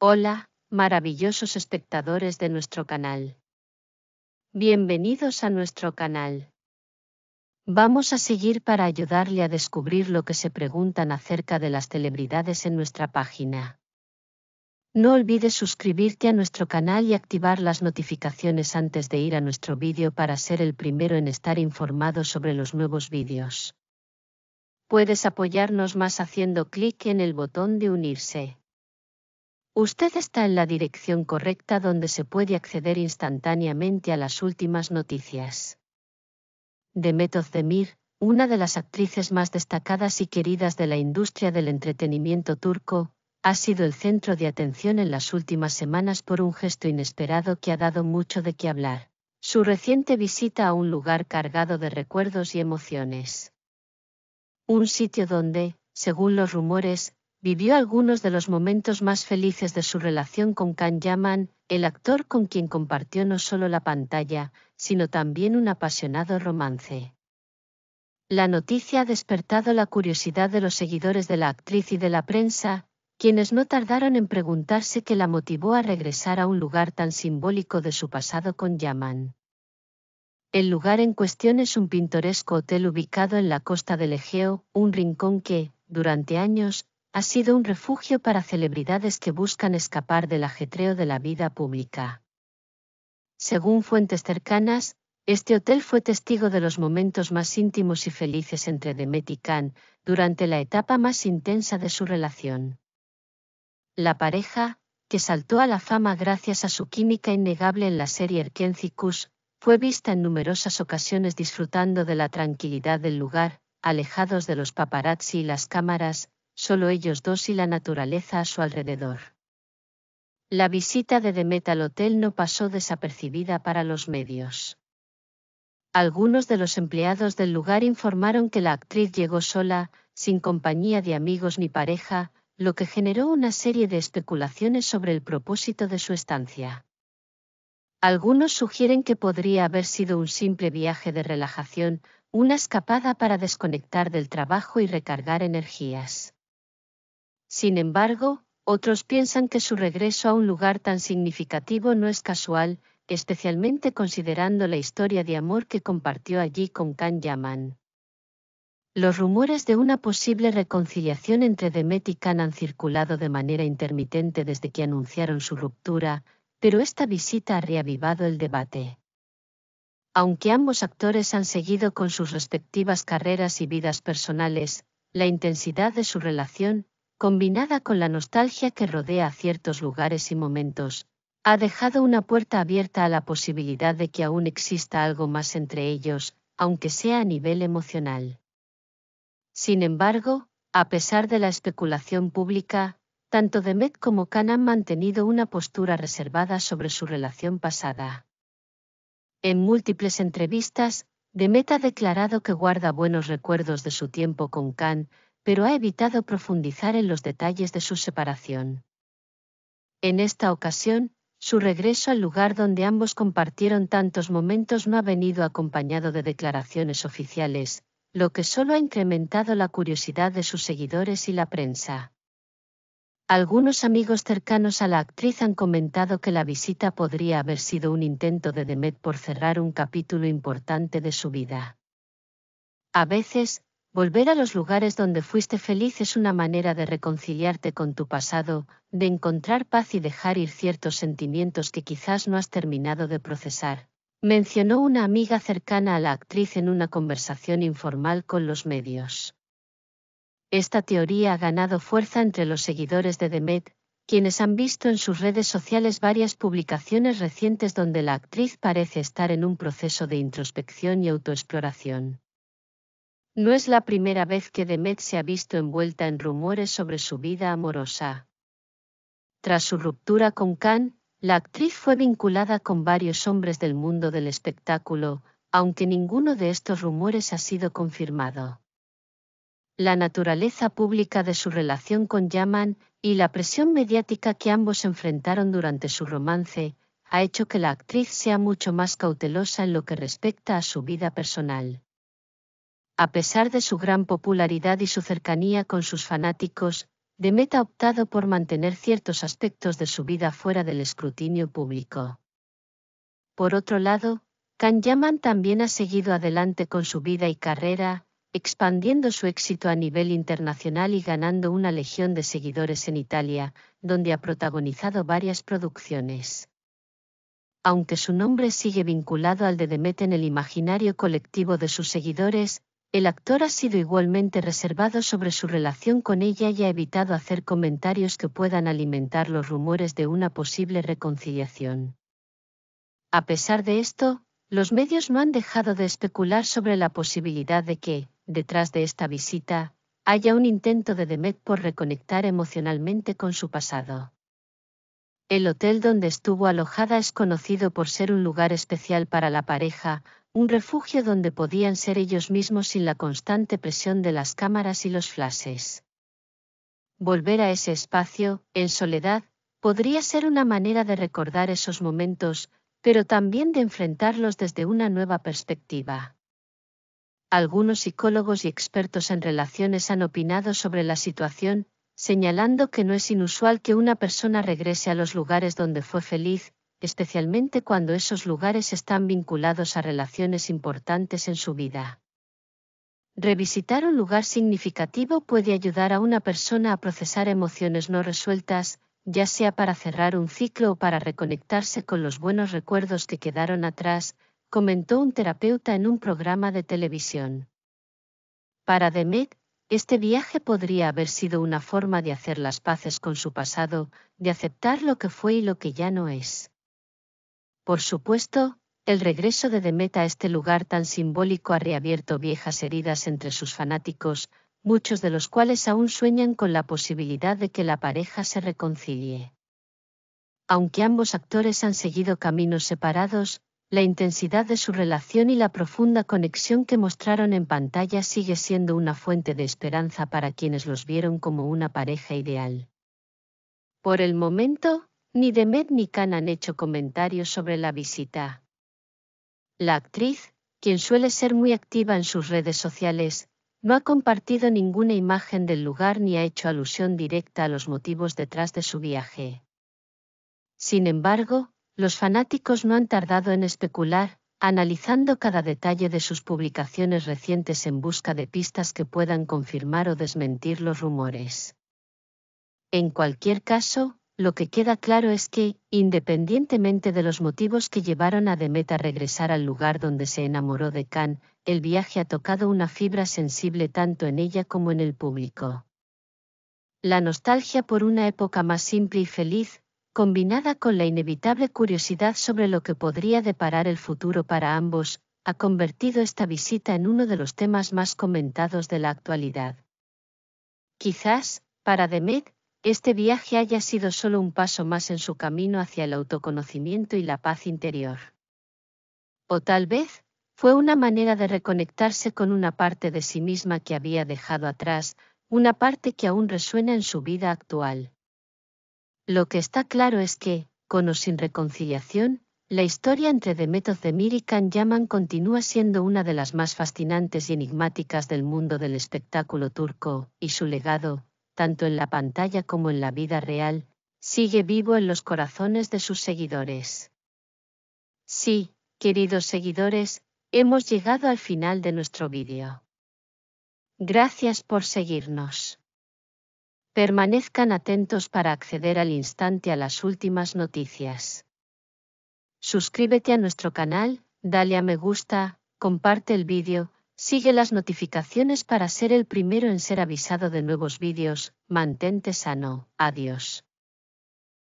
Hola, maravillosos espectadores de nuestro canal. Bienvenidos a nuestro canal. Vamos a seguir para ayudarle a descubrir lo que se preguntan acerca de las celebridades en nuestra página. No olvides suscribirte a nuestro canal y activar las notificaciones antes de ir a nuestro vídeo para ser el primero en estar informado sobre los nuevos vídeos. Puedes apoyarnos más haciendo clic en el botón de unirse. Usted está en la dirección correcta donde se puede acceder instantáneamente a las últimas noticias. Demet Demir, una de las actrices más destacadas y queridas de la industria del entretenimiento turco, ha sido el centro de atención en las últimas semanas por un gesto inesperado que ha dado mucho de qué hablar. Su reciente visita a un lugar cargado de recuerdos y emociones. Un sitio donde, según los rumores, Vivió algunos de los momentos más felices de su relación con Kan Yaman, el actor con quien compartió no solo la pantalla, sino también un apasionado romance. La noticia ha despertado la curiosidad de los seguidores de la actriz y de la prensa, quienes no tardaron en preguntarse qué la motivó a regresar a un lugar tan simbólico de su pasado con Yaman. El lugar en cuestión es un pintoresco hotel ubicado en la costa del Egeo, un rincón que, durante años, ha sido un refugio para celebridades que buscan escapar del ajetreo de la vida pública. Según fuentes cercanas, este hotel fue testigo de los momentos más íntimos y felices entre Demet y Khan durante la etapa más intensa de su relación. La pareja, que saltó a la fama gracias a su química innegable en la serie Erkencicus, fue vista en numerosas ocasiones disfrutando de la tranquilidad del lugar, alejados de los paparazzi y las cámaras, solo ellos dos y la naturaleza a su alrededor. La visita de Demet al hotel no pasó desapercibida para los medios. Algunos de los empleados del lugar informaron que la actriz llegó sola, sin compañía de amigos ni pareja, lo que generó una serie de especulaciones sobre el propósito de su estancia. Algunos sugieren que podría haber sido un simple viaje de relajación, una escapada para desconectar del trabajo y recargar energías. Sin embargo, otros piensan que su regreso a un lugar tan significativo no es casual, especialmente considerando la historia de amor que compartió allí con Kan Yaman. Los rumores de una posible reconciliación entre Demet y Kan han circulado de manera intermitente desde que anunciaron su ruptura, pero esta visita ha reavivado el debate. Aunque ambos actores han seguido con sus respectivas carreras y vidas personales, la intensidad de su relación combinada con la nostalgia que rodea ciertos lugares y momentos, ha dejado una puerta abierta a la posibilidad de que aún exista algo más entre ellos, aunque sea a nivel emocional. Sin embargo, a pesar de la especulación pública, tanto Demet como Khan han mantenido una postura reservada sobre su relación pasada. En múltiples entrevistas, Demet ha declarado que guarda buenos recuerdos de su tiempo con Khan, pero ha evitado profundizar en los detalles de su separación. En esta ocasión, su regreso al lugar donde ambos compartieron tantos momentos no ha venido acompañado de declaraciones oficiales, lo que solo ha incrementado la curiosidad de sus seguidores y la prensa. Algunos amigos cercanos a la actriz han comentado que la visita podría haber sido un intento de Demet por cerrar un capítulo importante de su vida. A veces, Volver a los lugares donde fuiste feliz es una manera de reconciliarte con tu pasado, de encontrar paz y dejar ir ciertos sentimientos que quizás no has terminado de procesar. Mencionó una amiga cercana a la actriz en una conversación informal con los medios. Esta teoría ha ganado fuerza entre los seguidores de Demet, quienes han visto en sus redes sociales varias publicaciones recientes donde la actriz parece estar en un proceso de introspección y autoexploración. No es la primera vez que Demet se ha visto envuelta en rumores sobre su vida amorosa. Tras su ruptura con Khan, la actriz fue vinculada con varios hombres del mundo del espectáculo, aunque ninguno de estos rumores ha sido confirmado. La naturaleza pública de su relación con Yaman y la presión mediática que ambos enfrentaron durante su romance ha hecho que la actriz sea mucho más cautelosa en lo que respecta a su vida personal. A pesar de su gran popularidad y su cercanía con sus fanáticos, Demet ha optado por mantener ciertos aspectos de su vida fuera del escrutinio público. Por otro lado, Can Yaman también ha seguido adelante con su vida y carrera, expandiendo su éxito a nivel internacional y ganando una legión de seguidores en Italia, donde ha protagonizado varias producciones. Aunque su nombre sigue vinculado al de Demet en el imaginario colectivo de sus seguidores, el actor ha sido igualmente reservado sobre su relación con ella y ha evitado hacer comentarios que puedan alimentar los rumores de una posible reconciliación. A pesar de esto, los medios no han dejado de especular sobre la posibilidad de que, detrás de esta visita, haya un intento de Demet por reconectar emocionalmente con su pasado. El hotel donde estuvo alojada es conocido por ser un lugar especial para la pareja, un refugio donde podían ser ellos mismos sin la constante presión de las cámaras y los flashes. Volver a ese espacio, en soledad, podría ser una manera de recordar esos momentos, pero también de enfrentarlos desde una nueva perspectiva. Algunos psicólogos y expertos en relaciones han opinado sobre la situación, señalando que no es inusual que una persona regrese a los lugares donde fue feliz, especialmente cuando esos lugares están vinculados a relaciones importantes en su vida. Revisitar un lugar significativo puede ayudar a una persona a procesar emociones no resueltas, ya sea para cerrar un ciclo o para reconectarse con los buenos recuerdos que quedaron atrás, comentó un terapeuta en un programa de televisión. Para Demet, este viaje podría haber sido una forma de hacer las paces con su pasado, de aceptar lo que fue y lo que ya no es. Por supuesto, el regreso de Demet a este lugar tan simbólico ha reabierto viejas heridas entre sus fanáticos, muchos de los cuales aún sueñan con la posibilidad de que la pareja se reconcilie. Aunque ambos actores han seguido caminos separados, la intensidad de su relación y la profunda conexión que mostraron en pantalla sigue siendo una fuente de esperanza para quienes los vieron como una pareja ideal. Por el momento, ni Demet ni Khan han hecho comentarios sobre la visita. La actriz, quien suele ser muy activa en sus redes sociales, no ha compartido ninguna imagen del lugar ni ha hecho alusión directa a los motivos detrás de su viaje. Sin embargo, los fanáticos no han tardado en especular, analizando cada detalle de sus publicaciones recientes en busca de pistas que puedan confirmar o desmentir los rumores. En cualquier caso, lo que queda claro es que, independientemente de los motivos que llevaron a Demet a regresar al lugar donde se enamoró de Khan, el viaje ha tocado una fibra sensible tanto en ella como en el público. La nostalgia por una época más simple y feliz, combinada con la inevitable curiosidad sobre lo que podría deparar el futuro para ambos, ha convertido esta visita en uno de los temas más comentados de la actualidad. Quizás, para Demet, este viaje haya sido solo un paso más en su camino hacia el autoconocimiento y la paz interior. O tal vez, fue una manera de reconectarse con una parte de sí misma que había dejado atrás, una parte que aún resuena en su vida actual. Lo que está claro es que, con o sin reconciliación, la historia entre Demet Özdemir y Can Yaman continúa siendo una de las más fascinantes y enigmáticas del mundo del espectáculo turco, y su legado, tanto en la pantalla como en la vida real, sigue vivo en los corazones de sus seguidores. Sí, queridos seguidores, hemos llegado al final de nuestro vídeo. Gracias por seguirnos. Permanezcan atentos para acceder al instante a las últimas noticias. Suscríbete a nuestro canal, dale a me gusta, comparte el vídeo, sigue las notificaciones para ser el primero en ser avisado de nuevos vídeos, mantente sano, adiós.